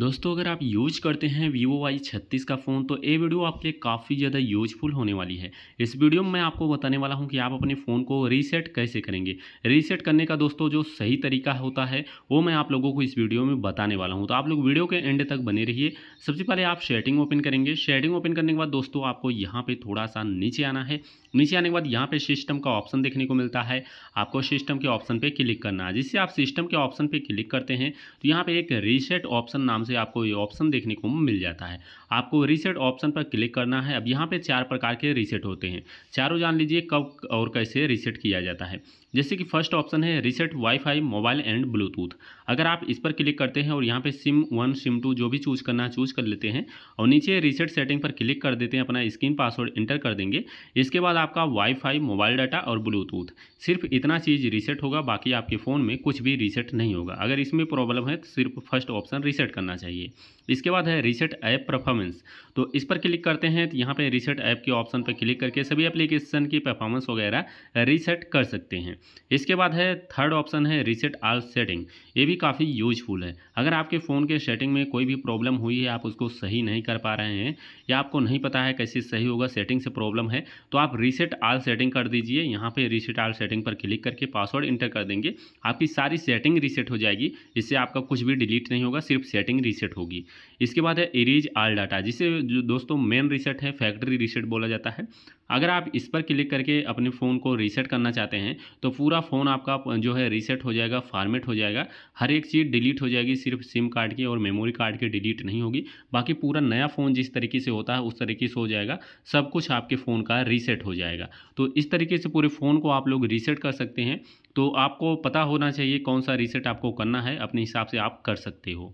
दोस्तों अगर आप यूज करते हैं वीवो वाई छत्तीस का फ़ोन तो ये वीडियो आपके लिए काफ़ी ज़्यादा यूजफुल होने वाली है इस वीडियो में मैं आपको बताने वाला हूं कि आप अपने फ़ोन को रीसेट कैसे करेंगे रीसेट करने का दोस्तों जो सही तरीका होता है वो मैं आप लोगों को इस वीडियो में बताने वाला हूँ तो आप लोग वीडियो के एंड तक बने रहिए सबसे पहले आप शेडिंग ओपन करेंगे सेटिंग ओपन करने के बाद दोस्तों आपको यहाँ पर थोड़ा सा नीचे आना है नीचे आने के बाद यहाँ पर सिस्टम का ऑप्शन देखने को मिलता है आपको सिस्टम के ऑप्शन पर क्लिक करना है जिससे आप सिस्टम के ऑप्शन पर क्लिक करते हैं तो यहाँ पर एक रीसेट ऑप्शन नाम से आपको ये ऑप्शन देखने को मिल जाता है आपको रीसेट ऑप्शन पर क्लिक करना है अब यहाँ पे चार प्रकार के रीसेट होते हैं चारों जान लीजिए कब और कैसे रीसेट किया जाता है जैसे कि फर्स्ट ऑप्शन है reset wifi mobile and Bluetooth अगर आप इस पर क्लिक करते हैं और यहाँ पे सिम वन सिम टू जो भी चूज करना है चूज कर लेते हैं और नीचे रीसेट सेटिंग पर क्लिक कर देते हैं अपना स्क्रीन पासवर्ड इंटर कर देंगे इसके बाद आपका वाईफाई मोबाइल डाटा और ब्लूटूथ सिर्फ इतना चीज़ रीसेट होगा बाकी आपके फ़ोन में कुछ भी रीसेट नहीं होगा अगर इसमें प्रॉब्लम है तो सिर्फ फर्स्ट ऑप्शन रीसेट करना करना चाहिए इसके बाद है रीसेट ऐप परफॉर्मेंस तो इस पर क्लिक करते हैं तो यहाँ पे रीसेट ऐप के ऑप्शन पर क्लिक करके सभी एप्लीकेशन की परफॉर्मेंस वगैरह रीसेट कर सकते हैं इसके बाद है थर्ड ऑप्शन है रीसेट आल सेटिंग ये भी काफ़ी यूजफुल है अगर आपके फ़ोन के सेटिंग में कोई भी प्रॉब्लम हुई है आप उसको सही नहीं कर पा रहे हैं या आपको नहीं पता है कैसे सही होगा सेटिंग से प्रॉब्लम है तो आप रीसेट आल सेटिंग कर दीजिए यहाँ पर रीसेट आल सेटिंग पर क्लिक करके पासवर्ड इंटर कर देंगे आपकी सारी सेटिंग रीसेट हो जाएगी इससे आपका कुछ भी डिलीट नहीं होगा सिर्फ सेटिंग रीसेट होगी इसके बाद है इरेज आल डाटा जिसे जो दोस्तों मेन रीसेट है फैक्ट्री रीसेट बोला जाता है अगर आप इस पर क्लिक करके अपने फ़ोन को रीसेट करना चाहते हैं तो पूरा फ़ोन आपका जो है रीसेट हो जाएगा फॉर्मेट हो जाएगा हर एक चीज़ डिलीट हो जाएगी सिर्फ सिम कार्ड की और मेमोरी कार्ड की डिलीट नहीं होगी बाकी पूरा नया फ़ोन जिस तरीके से होता है उस तरीके से हो जाएगा सब कुछ आपके फ़ोन का रीसेट हो जाएगा तो इस तरीके से पूरे फ़ोन को आप लोग रीसेट कर सकते हैं तो आपको पता होना चाहिए कौन सा रीसेट आपको करना है अपने हिसाब से आप कर सकते हो